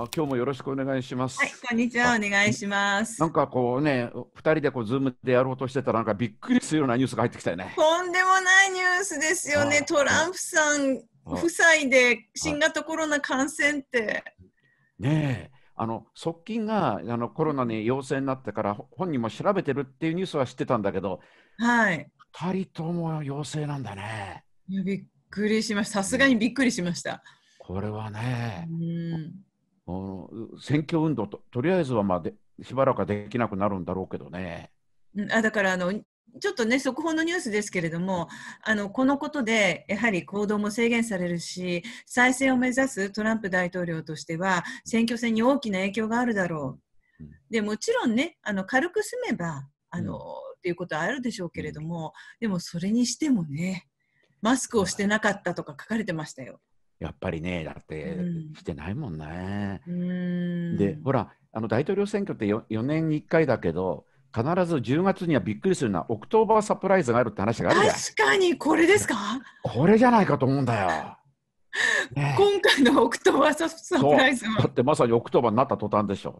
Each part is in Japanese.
あ今日もよろしくお願いします。はい、こんにちは、お願いします。なんかこうね、二人でこうズームでやろうとしてたら、なんかびっくりするようなニュースが入ってきたよね。とんでもないニュースですよね、トランプさん夫妻で新型コロナ感染って。ねえ。あの側近があのコロナに陽性になってから本人も調べてるっていうニュースは知ってたんだけど、はい、2人とも陽性なんだね。びっくりしました、さすがにびっくりしました。これはね、うん、選挙運動ととりあえずはまあでしばらくはできなくなるんだろうけどね。あだからあのちょっとね速報のニュースですけれどもあのこのことでやはり行動も制限されるし再選を目指すトランプ大統領としては選挙戦に大きな影響があるだろう。でもちろんねあの軽く済めばあの、うん、っていうことはあるでしょうけれども、でもそれにしてもねマスクをしてなかったとか書かれてましたよ。やっぱりねだってしてないもんね。うん、でほらあの大統領選挙って 4, 4年に1回だけど必ず10月にはびっくりするのはオクトーバーサプライズがあるって話があるじゃん確かにこれですか これじゃないかと思うんだよ。ね、今回のオクトーバーサプライズはだってまさにオクトーバーになった途端でしょ。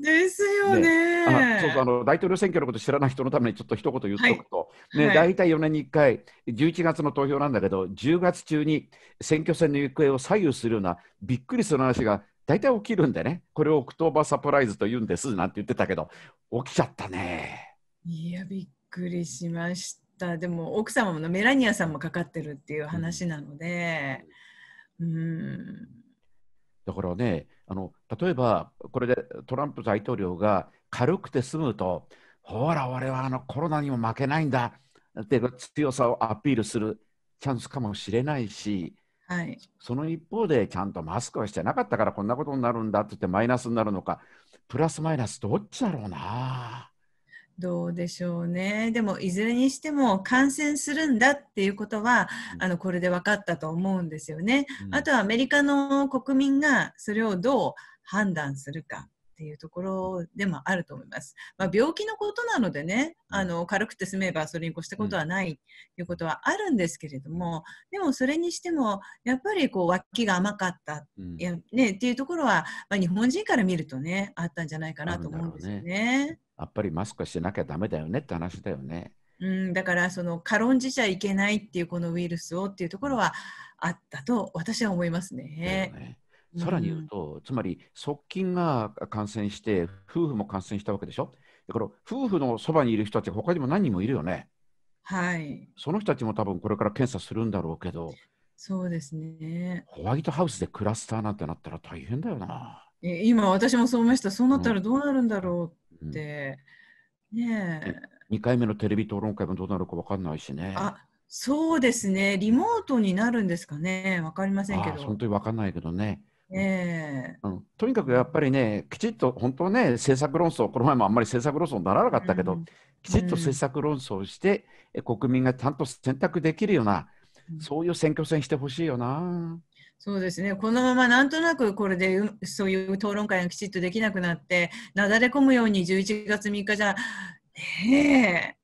ですよね、ね、そうそうあの大統領選挙のこと知らない人のためにちょっと一言言っておくと、はいね、はい、大体4年に1回11月の投票なんだけど10月中に選挙戦の行方を左右するようなびっくりする話が大体起きるんでねこれをオクトーバーサプライズと言うんですなんて言ってたけど起きちゃったね。いやびっくりしましたでも奥様のメラニアさんもかかってるっていう話なので。うん、うんだからね、あの例えばこれでトランプ大統領が軽くて済むとほら俺はあのコロナにも負けないんだって強さをアピールするチャンスかもしれないし、はい、その一方でちゃんとマスクはしてなかったからこんなことになるんだって言ってマイナスになるのかプラスマイナスどっちだろうな。どうでしょうね。でも、いずれにしても感染するんだっていうことは、あの、これで分かったと思うんですよね。あとはアメリカの国民がそれをどう判断するか。っていうところでもあると思います。まあ、病気のことなのでね、あの軽くて済めばそれに越したことはないということはあるんですけれども、でもそれにしてもやっぱりこう脇が甘かった、うん、ねっていうところは、まあ、日本人から見るとねあったんじゃないかなと思うんですよね。ねやっぱりマスクしなきゃだめだよねって話だよね。うん、だからその軽んじちゃいけないっていうこのウイルスをっていうところはあったと私は思いますね。ねさらに言うと、うん、つまり側近が感染して、夫婦も感染したわけでしょ。だから夫婦のそばにいる人たちが他にも何人もいるよね。はい。その人たちも多分これから検査するんだろうけど。そうですね。ホワイトハウスでクラスターなんてなったら大変だよな。今私もそう思いました。そうなったらどうなるんだろうって。うん、ねえ。2回目のテレビ討論会もどうなるか分かんないしね。あそうですね。リモートになるんですかね。分かりませんけど。本当に分かんないけどね。ねうん、とにかくやっぱりねきちっと本当ね政策論争この前もあんまり政策論争にならなかったけど、うん、きちっと政策論争をして、うん、国民がちゃんと選択できるような、そういう選挙戦してほしいよな。そうですねこのままなんとなくこれでそういう討論会がきちっとできなくなってなだれ込むように11月3日じゃね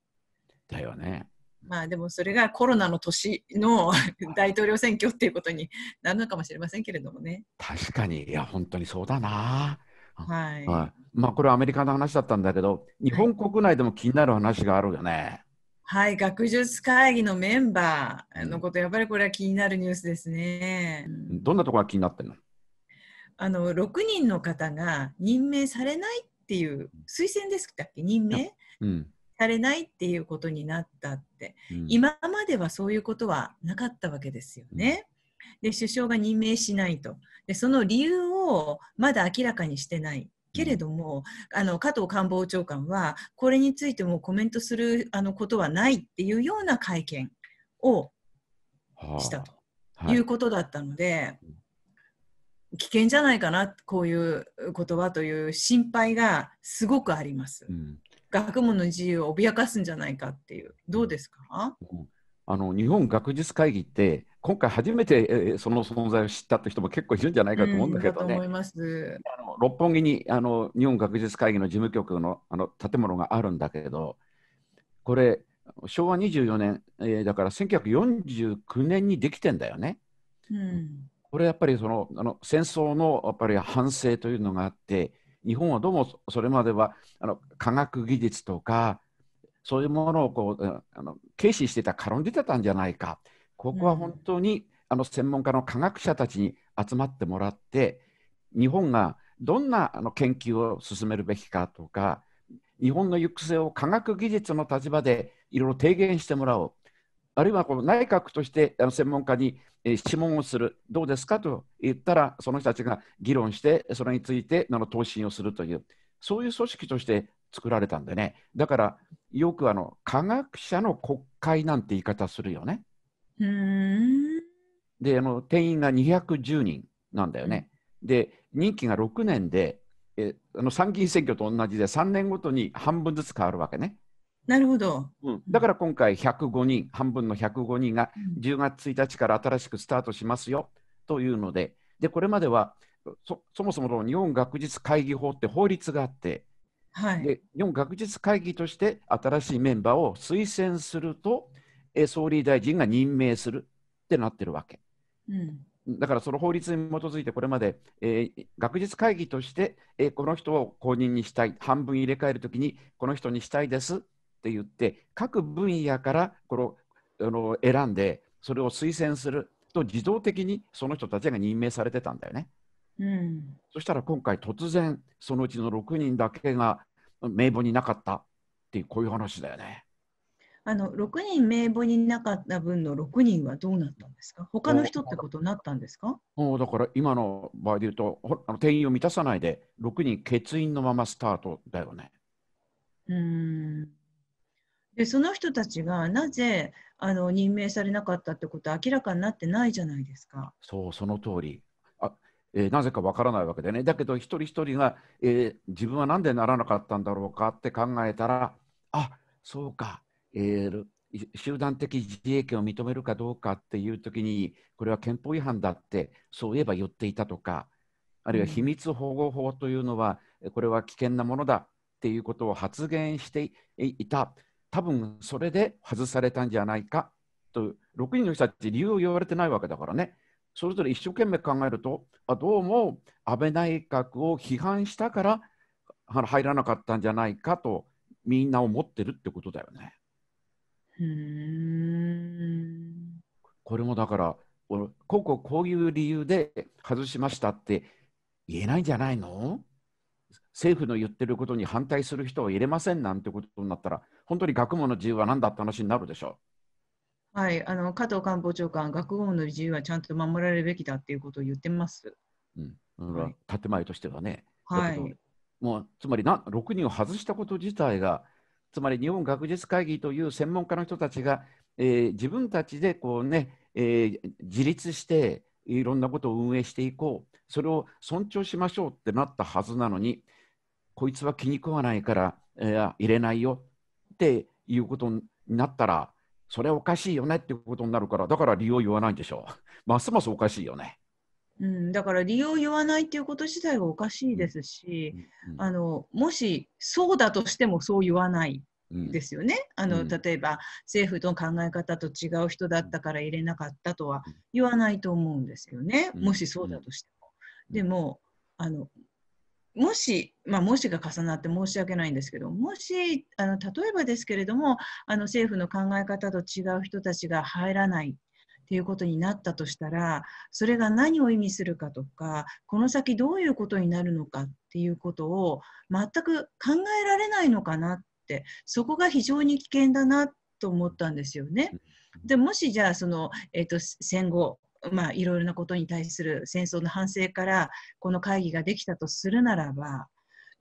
え。だよね。まあでもそれがコロナの年の 大統領選挙っていうことになるのかもしれませんけれどもね。確かに、いや、本当にそうだな。はい、はい、まあ、これはアメリカの話だったんだけど、日本国内でも気になる話があるよね。はい、はい、学術会議のメンバーのこと、やっぱりこれは気になるニュースですね。どんなところが気になってるのあの6人の方が任命されないっていう推薦ですだっけ任命、うん、されないっていうことになった、うん、今まではそういうことはなかったわけですよね。で首相が任命しないとでその理由をまだ明らかにしてないけれども、あの加藤官房長官はこれについてもコメントするあのことはないっていうような会見をしたということだったので、はい、危険じゃないかなこういう言葉という心配がすごくあります。うん学問の自由を脅かすんじゃないかっていう、どうですか、うん、あの日本学術会議って、今回初めて、えその存在を知ったって人も結構いるんじゃないかと思うんだけどね。六本木にあの日本学術会議の事務局のあの建物があるんだけど、これ、昭和24年、えー、だから1949年にできてんだよね。うん、これやっぱりそのあの戦争のやっぱり反省というのがあって、日本はどうもそれまではあの科学技術とかそういうものをこうあの軽視してた軽んじてたんじゃないかここは本当に、うん、あの専門家の科学者たちに集まってもらって日本がどんなあの研究を進めるべきかとか日本の行く末を科学技術の立場でいろいろ提言してもらおうあるいはこの内閣として専門家に諮問をする、どうですかと言ったら、その人たちが議論して、それについての答申をするという、そういう組織として作られたんでね、だからよくあの科学者の国会なんて言い方するよね。であの、定員が210人なんだよね。で、任期が6年で、えあの参議院選挙と同じで3年ごとに半分ずつ変わるわけね。なるほど、うん、だから今回105人半分の105人が10月1日から新しくスタートしますよというのででこれまではそもそもの日本学術会議法って法律があって、はい、で日本学術会議として新しいメンバーを推薦するとえ総理大臣が任命するってなってるわけ。うんだからその法律に基づいてこれまで、えー、学術会議として、えー、この人を公認にしたい半分入れ替えるときにこの人にしたいですって言って各分野からこのあの選んでそれを推薦すると自動的にその人たちが任命されてたんだよね。うん、そしたら今回突然そのうちの6人だけが名簿になかったっていうこういう話だよね。あの6人名簿になかった分の6人はどうなったんですか他の人ってことになったんですかもうだから今の場合で言うとあの定員を満たさないで6人欠員のままスタートだよね。うんでその人たちがなぜあの任命されなかったってことは明らかになってないじゃないですか。そうその通りあ、えー、なぜかわからないわけでねだけど一人一人が、えー、自分は何でならなかったんだろうかって考えたらあそうか、えー、集団的自衛権を認めるかどうかっていう時にこれは憲法違反だってそういえば言っていたとかあるいは秘密保護法というのは、これは危険なものだっていうことを発言していた多分それで外されたんじゃないかと6人の人たち理由を言われてないわけだからねそれぞれ一生懸命考えるとあどうも安倍内閣を批判したから入らなかったんじゃないかとみんな思ってるってことだよね。これもだからこここういう理由で外しましたって言えないんじゃないの政府の言ってることに反対する人を入れませんなんてことになったら、本当に学問の自由は何だって話になるでしょう。はい、あの加藤官房長官、学問の自由はちゃんと守られるべきだっていうことを言ってます。うん、だか建前としてはね。はい、もうつまりな6人を外したこと自体が、つまり日本学術会議という専門家の人たちが、えー、自分たちでこうね、えー、自立して、いろんなことを運営していこうそれを尊重しましょうってなったはずなのにこいつは気に食わないから、えー、入れないよっていうことになったらそれはおかしいよねっていうことになるからだから理由を言わないんでしょう ますますおかしいよね。うん、だから理由を言わないっていうこと自体がおかしいですし、うんうん、あのもしそうだとしてもそう言わないですよね、うん、あの例えば政府との考え方と違う人だったから入れなかったとは言わないと思うんですよね、もしそうだとしても。でもあのもし、まあ、もしが重なって申し訳ないんですけどもしあの例えばですけれどもあの政府の考え方と違う人たちが入らないっていうことになったとしたらそれが何を意味するかとかこの先どういうことになるのかっていうことを全く考えられないのかなっってそこが非常に危険だなと思ったんですよね。でもしじゃあその、えーと、戦後まあ、いろいろなことに対する戦争の反省からこの会議ができたとするならば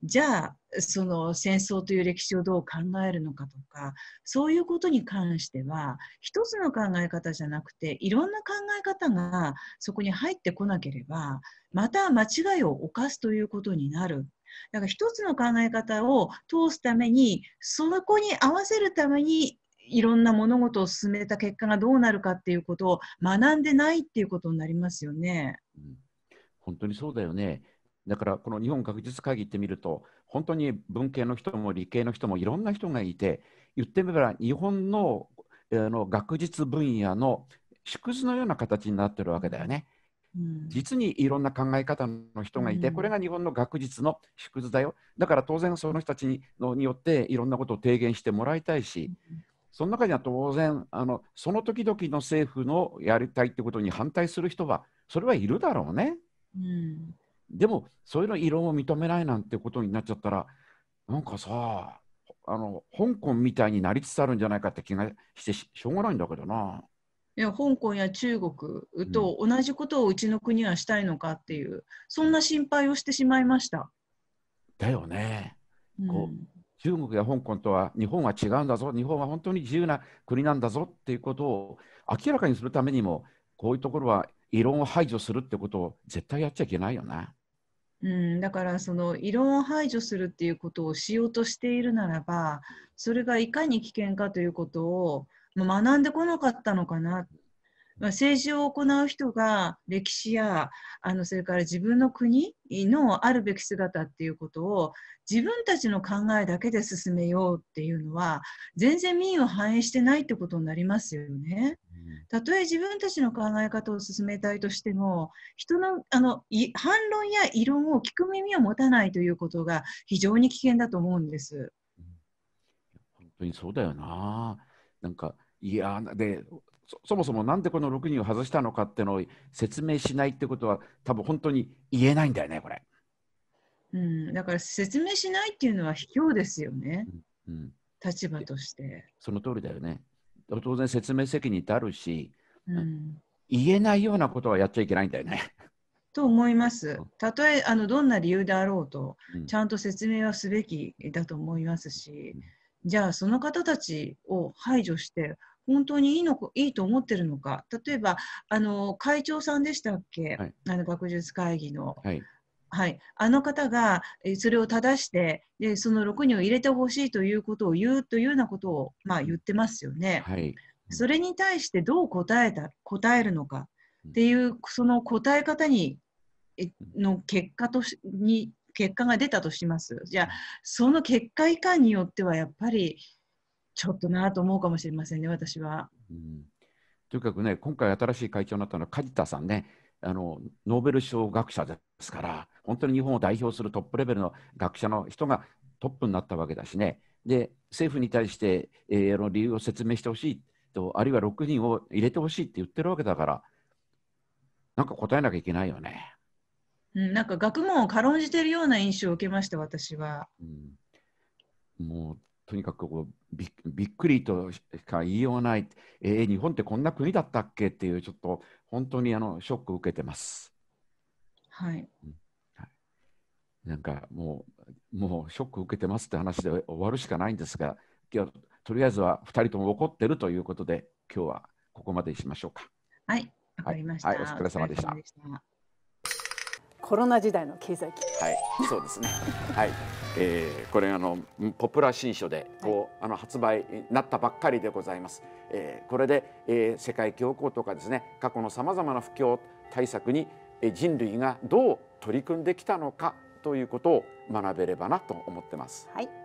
じゃあその戦争という歴史をどう考えるのかとかそういうことに関しては一つの考え方じゃなくていろんな考え方がそこに入ってこなければまた間違いを犯すということになるだから一つの考え方を通すためにその子に合わせるためにいろんな物事を進めた結果がどうなるかっていうことを学んでないっていうことになりますよね。うん、本当にそうだよね。だからこの日本学術会議ってみると本当に文系の人も理系の人もいろんな人がいて言ってみれば日本のあの学術分野の縮図のような形になってるわけだよね。実にいろんな考え方の人がいて、これが日本の学術の縮図だよだから当然その人たちにのによっていろんなことを提言してもらいたいし、その中には当然あのその時々の政府のやりたいってことに反対する人はそれはいるだろうね、うん、でもそういうの異論を認めないなんてことになっちゃったらなんかさあの香港みたいになりつつあるんじゃないかって気がしてしょうがないんだけどな。いや香港や中国と同じことをうちの国はしたいのかっていう、うん、そんな心配をしてしまいました。だよね。うん、こう中国や香港とは日本は違うんだぞ日本は本当に自由な国なんだぞっていうことを明らかにするためにもこういうところは異論を排除するってことを絶対やっちゃいけないよな。うん、だからその異論を排除するっていうことをしようとしているならばそれがいかに危険かということを学んでこなかったのかな。まあ、政治を行う人が歴史やあのそれから自分の国のあるべき姿っていうことを自分たちの考えだけで進めようっていうのは全然民意を反映してないってことになりますよね。たとえ自分たちの考え方を進めたいとしても人のあの反論や異論を聞く耳を持たないということが非常に危険だと思うんです。本当にそうだよな。なんかやでそもそもなんでこの6人を外したのかってのを説明しないってことは多分本当に言えないんだよねこれ。うん、だから説明しないっていうのは卑怯ですよね、うん、うん、立場として。その通りだよね。当然説明責任ってあるし、うん、言えないようなことはやっちゃいけないんだよね。と思います。たとえあのどんな理由であろうと、うん、ちゃんと説明はすべきだと思いますし。うんじゃあその方たちを排除して本当にいいのいいと思ってるのか例えばあの会長さんでしたっけ、はい、あの学術会議の。はいはい、あの方がそれを正してでその6人を入れてほしいということを言うというようなことを、まあ、言ってますよね、はい、それに対してどう答えた答えるのかっていうその答え方にの結果としに結果が出たとします。じゃあ、その結果以下によっては、やっぱりちょっとなと思うかもしれませんね、私は。うん、とにかくね、今回新しい会長になったのは梶田さんね、あのノーベル賞学者ですから、本当に日本を代表するトップレベルの学者の人がトップになったわけだしね、で政府に対して、えー、の理由を説明してほしいと、あるいは6人を入れてほしいって言ってるわけだから、なんか答えなきゃいけないよね。うん、なんか学問を軽んじてるような印象を受けました、私は。うん、もうとにかくこうびびっくりとしか言いようない、えー、日本ってこんな国だったっけっていう、ちょっと本当にあのショックを受けてます。はい、うん、なんかもう、もうショック受けてますって話で終わるしかないんですが、今日とりあえずは2人とも怒ってるということで、今日はここまでしましょうか。はい、わかりました。はい、お疲れ様でした。コロナ時代の経済危機。はいそうですねはいえー、これあのポプラ新書でこう、はい、あの発売になったばっかりでございます、えー、これで、えー、世界恐慌とかですね過去のさまざまな不況対策にえ人類がどう取り組んできたのかということを学べればなと思ってます。はい